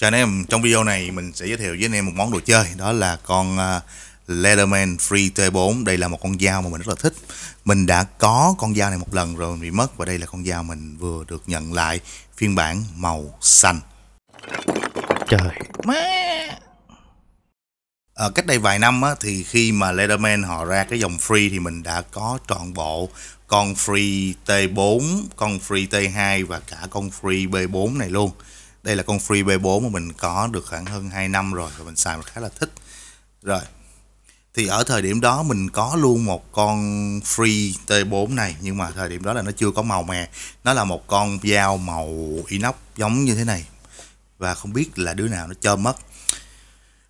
Cho anh em trong video này mình sẽ giới thiệu với anh em một món đồ chơi đó là con uh, Leatherman Free T4 Đây là một con dao mà mình rất là thích Mình đã có con dao này một lần rồi bị mất Và đây là con dao mình vừa được nhận lại phiên bản màu xanh Trời Má À, cách đây vài năm á, thì khi mà Leatherman họ ra cái dòng free thì mình đã có trọn bộ con free T4, con free T2 và cả con free B4 này luôn đây là con free B4 mà mình có được khoảng hơn 2 năm rồi và mình xài mình khá là thích rồi thì ở thời điểm đó mình có luôn một con free T4 này nhưng mà thời điểm đó là nó chưa có màu mè nó là một con dao màu inox giống như thế này và không biết là đứa nào nó cho mất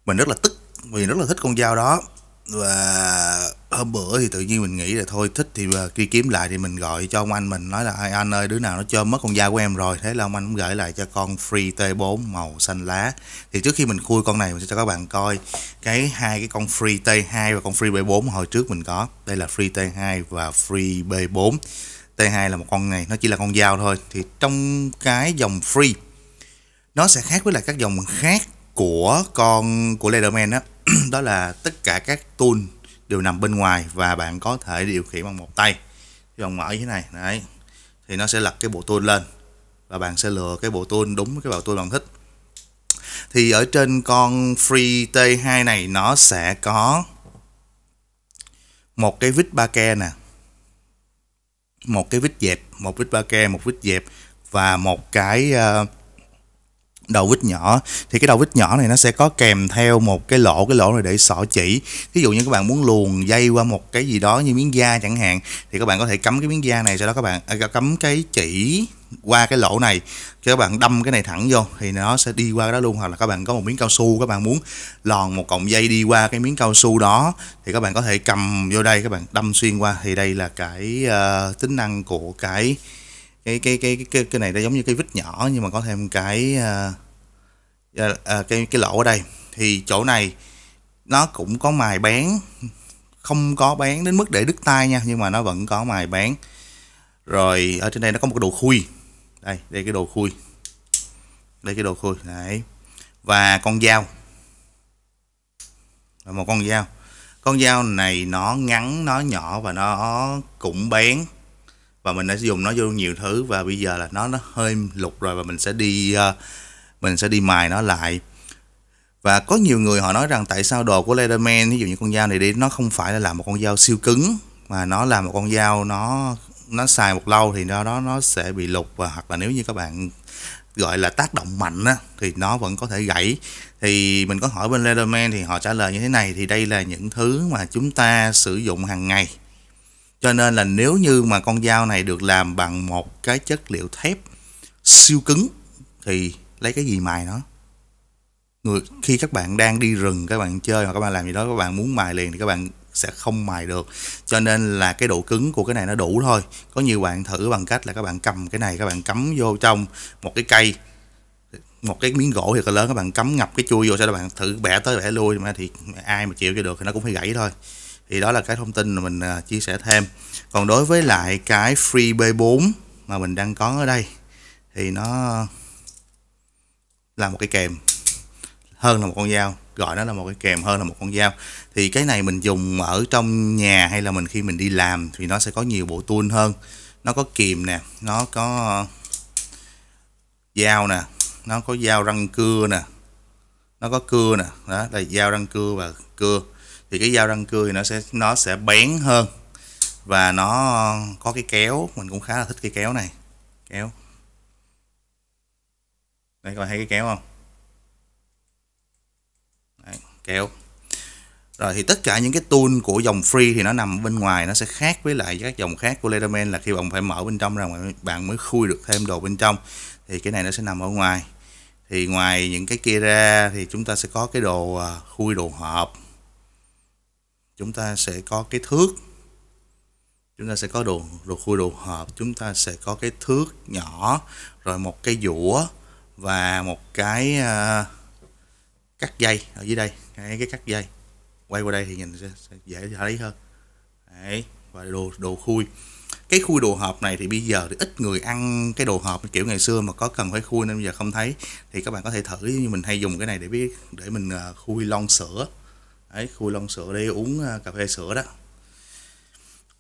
mình rất là tức vì rất là thích con dao đó và hôm bữa thì tự nhiên mình nghĩ là thôi thích thì đi à, kiếm lại thì mình gọi cho ông anh mình nói là ai anh ơi đứa nào nó chơi mất con da của em rồi thế là ông anh cũng gửi lại cho con free t4 màu xanh lá thì trước khi mình khui con này mình sẽ cho các bạn coi cái hai cái con free t2 và con free b4 hồi trước mình có đây là free t2 và free b4 t2 là một con này nó chỉ là con dao thôi thì trong cái dòng free nó sẽ khác với lại các dòng khác của con của Leatherman đó đó là tất cả các tool đều nằm bên ngoài và bạn có thể điều khiển bằng một tay cái vòng mở như thế này đấy thì nó sẽ lật cái bộ tool lên và bạn sẽ lựa cái bộ tool đúng cái bộ tool bạn thích thì ở trên con free t2 này nó sẽ có một cái vít ba ke nè một cái vít dẹp một vít ba ke một vít dẹp và một cái uh, đầu vít nhỏ thì cái đầu vít nhỏ này nó sẽ có kèm theo một cái lỗ cái lỗ này để xỏ chỉ ví dụ như các bạn muốn luồn dây qua một cái gì đó như miếng da chẳng hạn thì các bạn có thể cắm cái miếng da này sau đó các bạn à, cắm cái chỉ qua cái lỗ này cho các bạn đâm cái này thẳng vô thì nó sẽ đi qua đó luôn hoặc là các bạn có một miếng cao su các bạn muốn lòn một cọng dây đi qua cái miếng cao su đó thì các bạn có thể cầm vô đây các bạn đâm xuyên qua thì đây là cái uh, tính năng của cái cái cái cái cái cái này nó giống như cái vít nhỏ nhưng mà có thêm cái uh, Dạ, à, cái cái lỗ ở đây thì chỗ này nó cũng có mài bén không có bán đến mức để đứt tay nha nhưng mà nó vẫn có mài bán rồi ở trên đây nó có một cái đồ khui đây đây cái đồ khui đây cái đồ khui đấy và con dao và một con dao con dao này nó ngắn nó nhỏ và nó cũng bén và mình đã dùng nó vô nhiều thứ và bây giờ là nó nó hơi lục rồi và mình sẽ đi uh, mình sẽ đi mài nó lại và có nhiều người họ nói rằng tại sao đồ của Leatherman ví dụ như con dao này đi nó không phải là làm một con dao siêu cứng mà nó là một con dao nó nó xài một lâu thì nó đó nó sẽ bị lục và hoặc là nếu như các bạn gọi là tác động mạnh á, thì nó vẫn có thể gãy thì mình có hỏi bên Leatherman thì họ trả lời như thế này thì đây là những thứ mà chúng ta sử dụng hàng ngày cho nên là nếu như mà con dao này được làm bằng một cái chất liệu thép siêu cứng thì lấy cái gì mài nó người khi các bạn đang đi rừng các bạn chơi hoặc các bạn làm gì đó các bạn muốn mài liền thì các bạn sẽ không mài được cho nên là cái độ cứng của cái này nó đủ thôi có nhiều bạn thử bằng cách là các bạn cầm cái này các bạn cắm vô trong một cái cây một cái miếng gỗ thì là lớn các bạn cắm ngập cái chui vô sau đó bạn thử bẻ tới bẻ lui mà thì ai mà chịu cho được thì nó cũng phải gãy thôi thì đó là cái thông tin mà mình à, chia sẻ thêm còn đối với lại cái free b 4 mà mình đang có ở đây thì nó là một cái kèm hơn là một con dao gọi nó là một cái kèm hơn là một con dao thì cái này mình dùng ở trong nhà hay là mình khi mình đi làm thì nó sẽ có nhiều bộ tool hơn nó có kìm nè nó có dao nè nó có dao răng cưa nè nó có cưa nè đó là dao răng cưa và cưa thì cái dao răng cưa thì nó sẽ nó sẽ bén hơn và nó có cái kéo mình cũng khá là thích cái kéo này kéo đây còn thấy cái kéo không Đấy, kéo rồi thì tất cả những cái tool của dòng free thì nó nằm bên ngoài nó sẽ khác với lại các dòng khác của Leatherman là khi bạn phải mở bên trong ra bạn mới khui được thêm đồ bên trong thì cái này nó sẽ nằm ở ngoài thì ngoài những cái kia ra thì chúng ta sẽ có cái đồ à, khui đồ hộp chúng ta sẽ có cái thước chúng ta sẽ có đồ đồ khui đồ hộp chúng ta sẽ có cái thước nhỏ rồi một cái dũa và một cái uh, cắt dây ở dưới đây cái, cái cắt dây quay qua đây thì nhìn sẽ, sẽ dễ thấy hơn Đấy, và đồ đồ khui cái khui đồ hộp này thì bây giờ thì ít người ăn cái đồ hộp kiểu ngày xưa mà có cần phải khui nên bây giờ không thấy thì các bạn có thể thử như mình hay dùng cái này để biết để mình uh, khui lon sữa Đấy, khui lon sữa để uống uh, cà phê sữa đó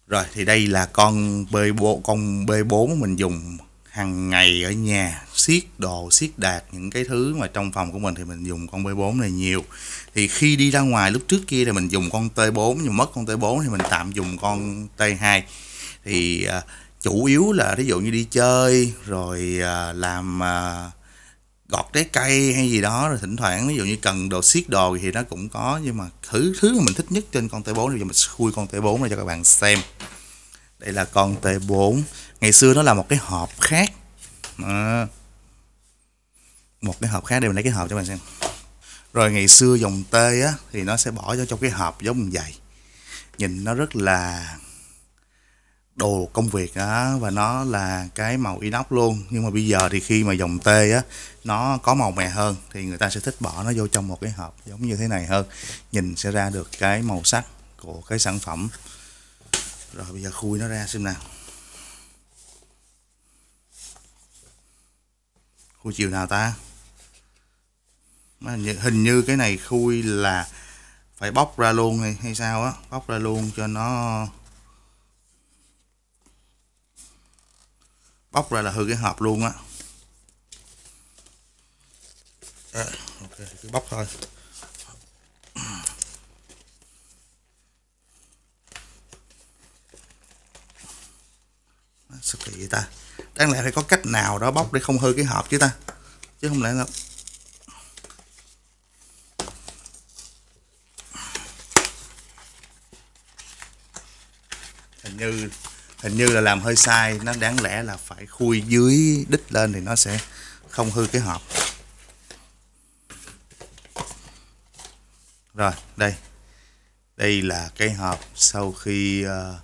rồi thì đây là con b bộ con B4 mình dùng hàng ngày ở nhà siết đồ siết đạt những cái thứ mà trong phòng của mình thì mình dùng con B4 này nhiều thì khi đi ra ngoài lúc trước kia thì mình dùng con T4 nhưng mất con T4 thì mình tạm dùng con T2 thì à, chủ yếu là ví dụ như đi chơi rồi à, làm à, gọt trái cây hay gì đó rồi thỉnh thoảng ví dụ như cần đồ siết đồ thì nó cũng có nhưng mà thứ thứ mà mình thích nhất trên con T4 thì giờ mình khui con T4 này cho các bạn xem đây là con T4 ngày xưa nó là một cái hộp khác à, một cái hộp khác để mình lấy cái hộp cho bạn xem rồi ngày xưa dòng T á thì nó sẽ bỏ vô trong cái hộp giống như vậy nhìn nó rất là đồ công việc á và nó là cái màu inox luôn nhưng mà bây giờ thì khi mà dòng T á nó có màu mè hơn thì người ta sẽ thích bỏ nó vô trong một cái hộp giống như thế này hơn nhìn sẽ ra được cái màu sắc của cái sản phẩm rồi bây giờ khui nó ra xem nào khui chiều nào ta hình như cái này khui là phải bóc ra luôn hay, hay sao á bóc ra luôn cho nó bóc ra là hư cái hộp luôn á à, ok cứ bóc thôi sao kỳ vậy ta đáng lẽ phải có cách nào đó bóc để không hư cái hộp chứ ta chứ không lẽ là hình như hình như là làm hơi sai nó đáng lẽ là phải khui dưới đít lên thì nó sẽ không hư cái hộp rồi đây đây là cái hộp sau khi ờ,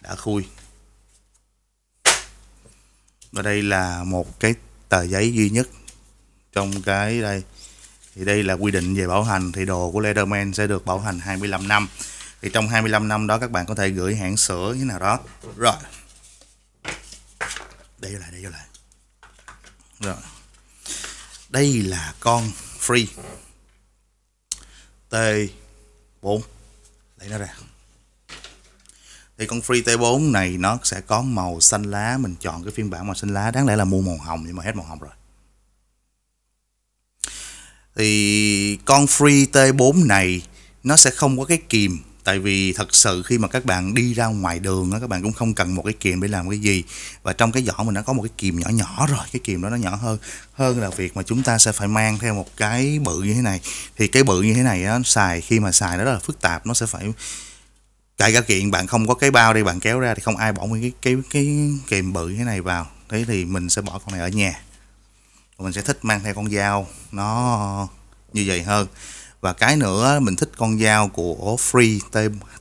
đã khui và đây là một cái tờ giấy duy nhất trong cái đây thì đây là quy định về bảo hành thì đồ của Leatherman sẽ được bảo hành 25 năm thì trong 25 năm đó các bạn có thể gửi hãng sửa như nào đó rồi để vô lại để vô lại rồi đây là con free T4 lấy nó ra thì con Free T4 này nó sẽ có màu xanh lá mình chọn cái phiên bản màu xanh lá đáng lẽ là mua màu hồng nhưng mà hết màu hồng rồi thì con Free T4 này nó sẽ không có cái kìm tại vì thật sự khi mà các bạn đi ra ngoài đường các bạn cũng không cần một cái kìm để làm cái gì và trong cái giỏ mình nó có một cái kìm nhỏ nhỏ rồi cái kìm đó nó nhỏ hơn hơn là việc mà chúng ta sẽ phải mang theo một cái bự như thế này thì cái bự như thế này á xài khi mà xài nó rất là phức tạp nó sẽ phải tại cả kiện bạn không có cái bao đi bạn kéo ra thì không ai bỏ nguyên cái cái cái kềm bự thế này vào thế thì mình sẽ bỏ con này ở nhà mình sẽ thích mang theo con dao nó như vậy hơn và cái nữa mình thích con dao của Free T,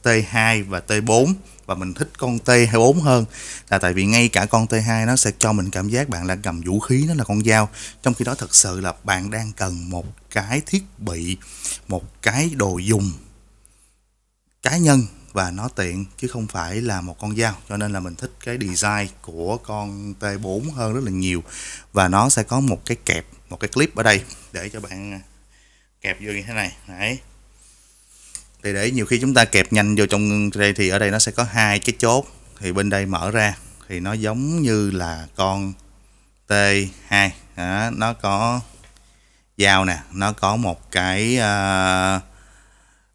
T2 và T4 và mình thích con T24 hơn là tại vì ngay cả con T2 nó sẽ cho mình cảm giác bạn là cầm vũ khí nó là con dao trong khi đó thật sự là bạn đang cần một cái thiết bị một cái đồ dùng cá nhân và nó tiện chứ không phải là một con dao cho nên là mình thích cái design của con T4 hơn rất là nhiều và nó sẽ có một cái kẹp một cái clip ở đây để cho bạn kẹp vô như thế này đấy thì để nhiều khi chúng ta kẹp nhanh vô trong đây thì ở đây nó sẽ có hai cái chốt thì bên đây mở ra thì nó giống như là con T2 đó, nó có dao nè nó có một cái uh,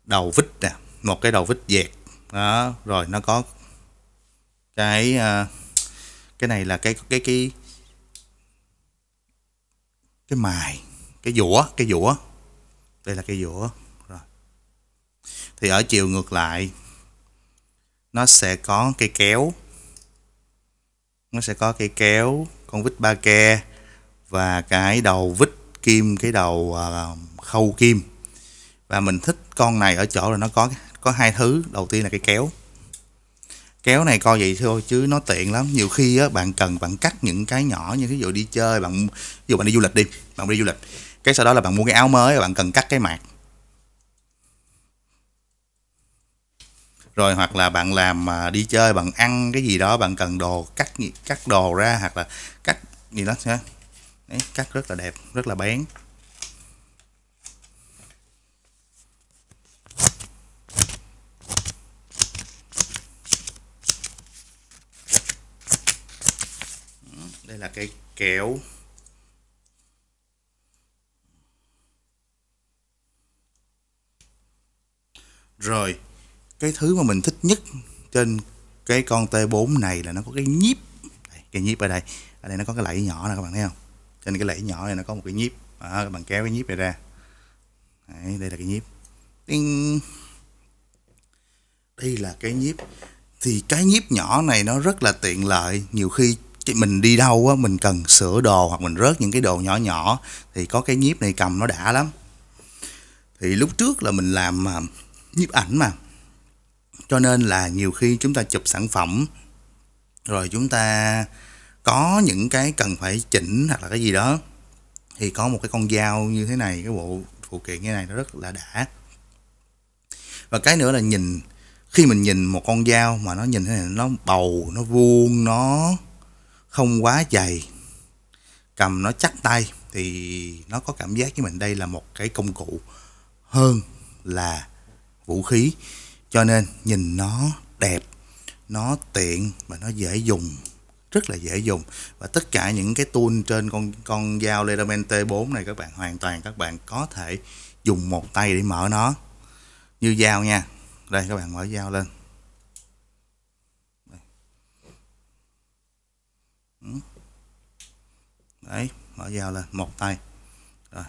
đầu vít nè một cái đầu vít dẹt đó rồi nó có cái uh, cái này là cái cái cái cái mài cái dũa cái dũa đây là cái dũa rồi thì ở chiều ngược lại nó sẽ có cây kéo nó sẽ có cây kéo con vít ba ke và cái đầu vít kim cái đầu uh, khâu kim và mình thích con này ở chỗ là nó có có hai thứ đầu tiên là cái kéo kéo này coi vậy thôi chứ nó tiện lắm nhiều khi á, bạn cần bạn cắt những cái nhỏ như ví dụ đi chơi bạn ví dụ bạn đi du lịch đi bạn đi du lịch cái sau đó là bạn mua cái áo mới bạn cần cắt cái mạc rồi hoặc là bạn làm mà đi chơi bạn ăn cái gì đó bạn cần đồ cắt cắt đồ ra hoặc là cắt gì đó Đấy, cắt rất là đẹp rất là bén là cái kéo Rồi, cái thứ mà mình thích nhất trên cái con T4 này là nó có cái nhíp. cái nhíp ở đây. Ở đây nó có cái lẫy nhỏ nè các bạn thấy không? Trên cái lẫy nhỏ này nó có một cái nhíp. À, các bạn kéo cái nhíp này ra. Đấy, đây là cái nhíp. Tinh. Đây là cái nhíp. Thì cái nhíp nhỏ này nó rất là tiện lợi. Nhiều khi thì mình đi đâu á mình cần sửa đồ hoặc mình rớt những cái đồ nhỏ nhỏ thì có cái nhíp này cầm nó đã lắm thì lúc trước là mình làm mà nhiếp ảnh mà cho nên là nhiều khi chúng ta chụp sản phẩm rồi chúng ta có những cái cần phải chỉnh hoặc là cái gì đó thì có một cái con dao như thế này cái bộ phụ kiện như này nó rất là đã và cái nữa là nhìn khi mình nhìn một con dao mà nó nhìn thế này nó bầu nó vuông nó không quá dày cầm nó chắc tay thì nó có cảm giác với mình đây là một cái công cụ hơn là vũ khí cho nên nhìn nó đẹp nó tiện và nó dễ dùng rất là dễ dùng và tất cả những cái tool trên con con dao Leatherman T4 này các bạn hoàn toàn các bạn có thể dùng một tay để mở nó như dao nha đây các bạn mở dao lên đấy mở dao lên một tay rồi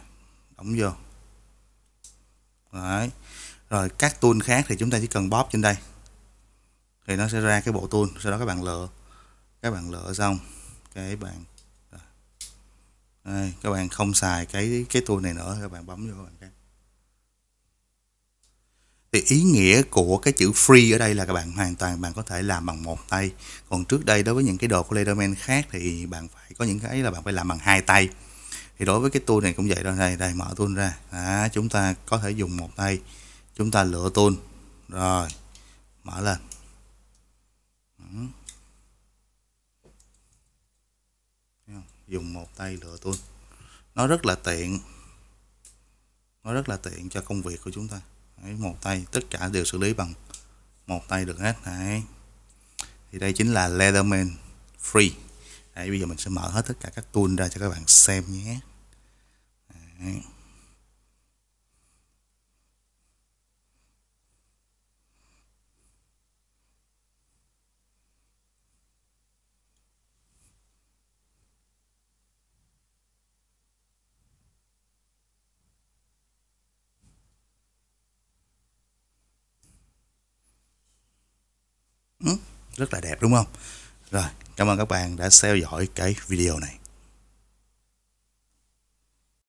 đóng vô đấy rồi các tool khác thì chúng ta chỉ cần bóp trên đây thì nó sẽ ra cái bộ tool sau đó các bạn lựa các bạn lựa xong cái bạn đây, các bạn không xài cái cái tool này nữa các bạn bấm vô các bạn khác thì ý nghĩa của cái chữ free ở đây là các bạn hoàn toàn bạn có thể làm bằng một tay còn trước đây đối với những cái đồ của Leatherman khác thì bạn phải có những cái là bạn phải làm bằng hai tay thì đối với cái tool này cũng vậy rồi đây đây mở tool ra à, chúng ta có thể dùng một tay chúng ta lựa tool rồi mở lên dùng một tay lựa tool nó rất là tiện nó rất là tiện cho công việc của chúng ta Đấy, một tay tất cả đều xử lý bằng một tay được hết Đấy. thì đây chính là Leatherman Free Đấy, bây giờ mình sẽ mở hết tất cả các tool ra cho các bạn xem nhé Đấy. rất là đẹp đúng không rồi cảm ơn các bạn đã theo dõi cái video này